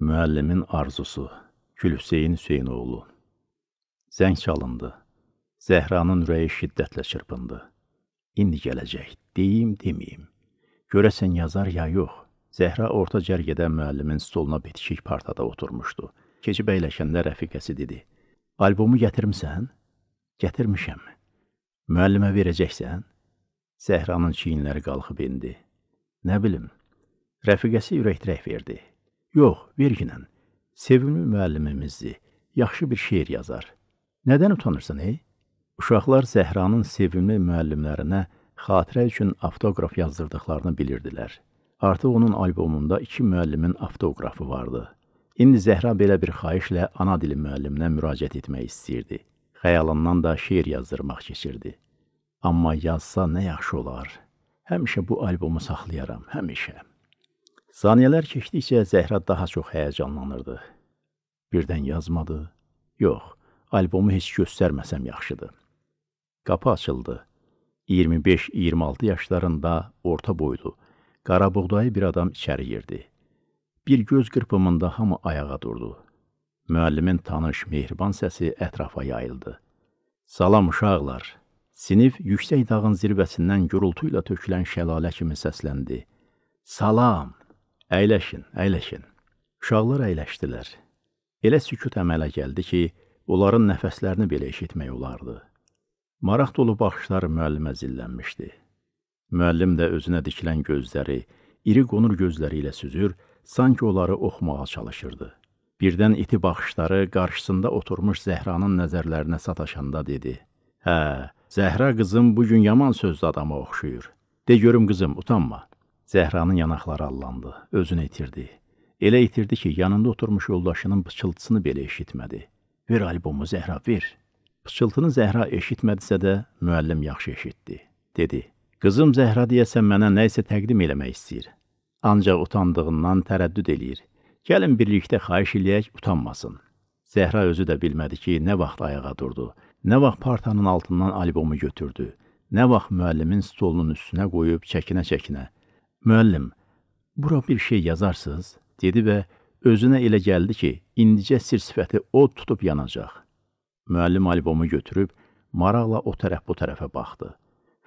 Müəllimin arzusu Gülhüseyn Hüseynoğlu Zəng çalındı. Zəhranın ürəyi şiddətlə çırpındı. İndi gələcək, deyim, deməyim. Görəsən yazar ya yox. Zəhra orta cərgədə müəllimin stoluna bitişik partada oturmuşdu. Keçib əyləşəndə rəfiqəsi dedi. Albomu gətirmisən? Gətirmişəm. Müəllimə verəcəksən? Zəhranın çiyinləri qalxıb indi. Nə bilim, rəfiqəsi ürəkdirək verdi. Yox, vergilə. Sevimli müəllimimizdi. Yaxşı bir şeir yazar. Nədən utanırsan, ey? Uşaqlar Zəhranın sevimli müəllimlərinə xatirə üçün avtoqraf yazdırdıqlarını bilirdilər. Artıq onun albomunda iki müəllimin avtoqrafı vardı. İndi Zəhra belə bir xahişlə ana dili müəlliminə müraciət etmək istəyirdi. Xəyalından da şeir yazdırmaq keçirdi. Amma yazsa nə yaxşı olar. Həmişə bu albomu saxlayaram, həmişə. Saniyələr keçdikcə Zəhra daha çox həyəcanlanırdı. Birdən yazmadı. Yox, albomu heç göstərməsəm yaxşıdır. Qapı açıldı. 25-26 yaşlarında orta boylu, qarabuğdayı bir adam içəri girdi. Bir göz qırpımında hamı ayağa durdu. Müəllimin tanış, mehriban səsi ətrafa yayıldı. Salam uşaqlar. Sinif yüksək dağın zirvəsindən gürultu ilə tökülən şəlalə kimi səsləndi. Salam. Əyləşin, əyləşin. Uşaqlar əyləşdilər. Elə sükut əmələ gəldi ki, onların nəfəslərini belə eşitmək olardı. Maraq dolu baxışları müəllimə zillənmişdi. Müəllim də özünə dikilən gözləri, iri qonur gözləri ilə süzür, sanki onları oxumağa çalışırdı. Birdən iti baxışları qarşısında oturmuş Zəhranın nəzərlərinə sataşanda dedi: "Hə, Zəhra qızım bu gün yaman sözlü adama oxşuyur. De görüm qızım, utanma. Zəhranın yanaqları allandı, özünü itirdi. Elə itirdi ki, yanında oturmuş yoldaşının pıçıltısını belə eşitmədi. Ver albomu Zəhra, ver. Pıçıltını Zəhra eşitmədisə də müəllim yaxşı eşitdi. Dedi: "Qızım Zəhra deyəsən mənə nə isə təqdim eləmək istəyir. Ancaq utandığından tərəddüd eləyir. Gəlin birlikdə xahiş eləyək, utanmasın." Zəhra özü də bilmədi ki, nə vaxt ayağa durdu, nə vaxt partanın altından albomu götürdü, nə vaxt müəllimin stolunun üstünə qoyub çəkinə-çəkinə Müəllim, bura bir şey yazarsınız, dedi və özünə elə gəldi ki, indicə sir sifəti od tutub yanacaq. Müəllim albomu götürüb maraqla o tərəf bu tərəfə baxdı.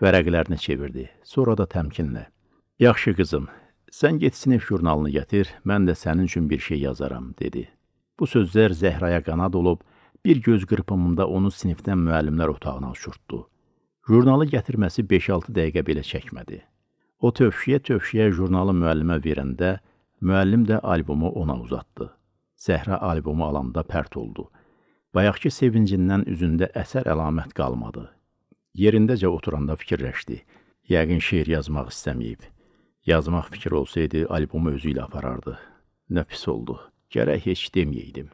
Vərəqlərini çevirdi, sonra da təmkinlə. Yaxşı qızım, sən get sinif jurnalını gətir, mən də sənin üçün bir şey yazaram, dedi. Bu sözlər Zəhraya qanad olub, bir göz qırpımında onu sinifdən müəllimlər otağına uçurtdu. Jurnalı gətirməsi 5-6 dəqiqə belə çəkmədi. O tövşiyə-tövşiyə jurnalı müəllimə verəndə, müəllim də albomu ona uzatdı. Zəhra albomu alanda pərt oldu. Bayaqki sevincindən üzündə əsər əlamət qalmadı. Yerindəcə oturanda fikirləşdi. Yəqin şeir yazmaq istəməyib. Yazmaq fikir olsaydı, albomu özü ilə aparardı. Nə pis oldu. Gərək heç deməyəydim.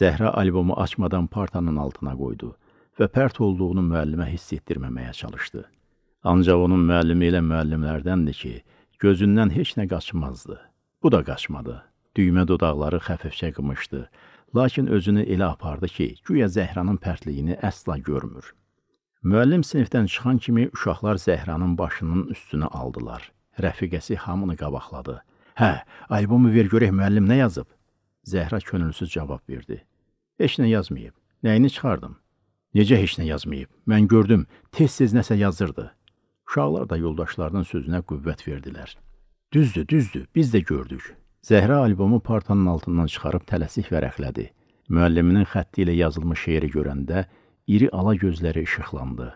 Zəhra albomu açmadan partanın altına qoydu və pərt olduğunu müəllimə hiss etdirməməyə çalışdı. Ancaq onun müəllimi elə müəllimlərdəndir ki, gözündən heç nə qaçmazdı. Bu da qaçmadı. Düymə dodaqları xəfifcə qımışdı, lakin özünü elə apardı ki, güya Zəhranın pərtliyini əsla görmür. Müəllim sinifdən çıxan kimi uşaqlar Zəhranın başının üstünə aldılar. Rəfiqəsi hamını qabaqladı. Hə, albomu ver görək müəllim nə yazıb? Zəhra könülsüz cavab verdi. Heç nə yazmayıb. Nəyini çıxardım? Necə heç nə yazmayıb? Mən gördüm, tez-tez nəsə yazırdı. Uşaqlar da yoldaşlarının sözünə qüvvət verdilər. Düzdür, düzdür, biz də gördük. Zəhra albomu partanın altından çıxarıb tələsik vərəqlədi. Müəlliminin xətti ilə yazılmış şeiri görəndə iri ala gözləri işıqlandı.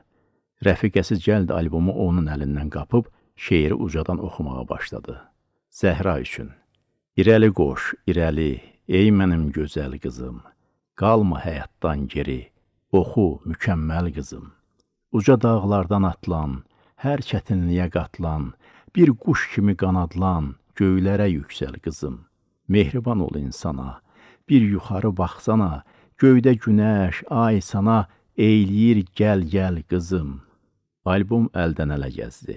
Rəfiqəsi cəld albomu onun əlindən qapıb şeiri ucadan oxumağa başladı. Zəhra üçün. İrəli qoş, irəli, ey mənim gözəl qızım. Qalma həyatdan geri, oxu mükəmməl qızım. Uca dağlardan atlan, hər çətinliyə qatlan, bir quş kimi qanadlan, göylərə yüksəl qızım. Mehriban ol insana, bir yuxarı baxsana, göydə günəş, ay sana eyləyir gəl-gəl qızım. Album əldən ələ gəzdi.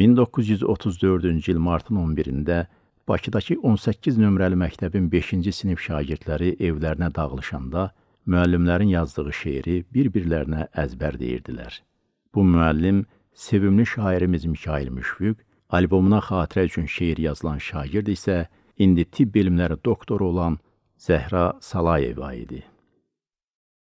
1934-cü il martın 11-də Bakıdakı 18 nömrəli məktəbin 5-ci sinif şagirdləri evlərinə dağılışanda müəllimlərin yazdığı şeiri bir-birlərinə əzbər deyirdilər. Bu müəllim Sevimli şairimiz Mikail Müşfiq, albomuna xatirə üçün şeir yazılan şagird isə indi tibb elmləri doktoru olan Zəhra Salayeva idi.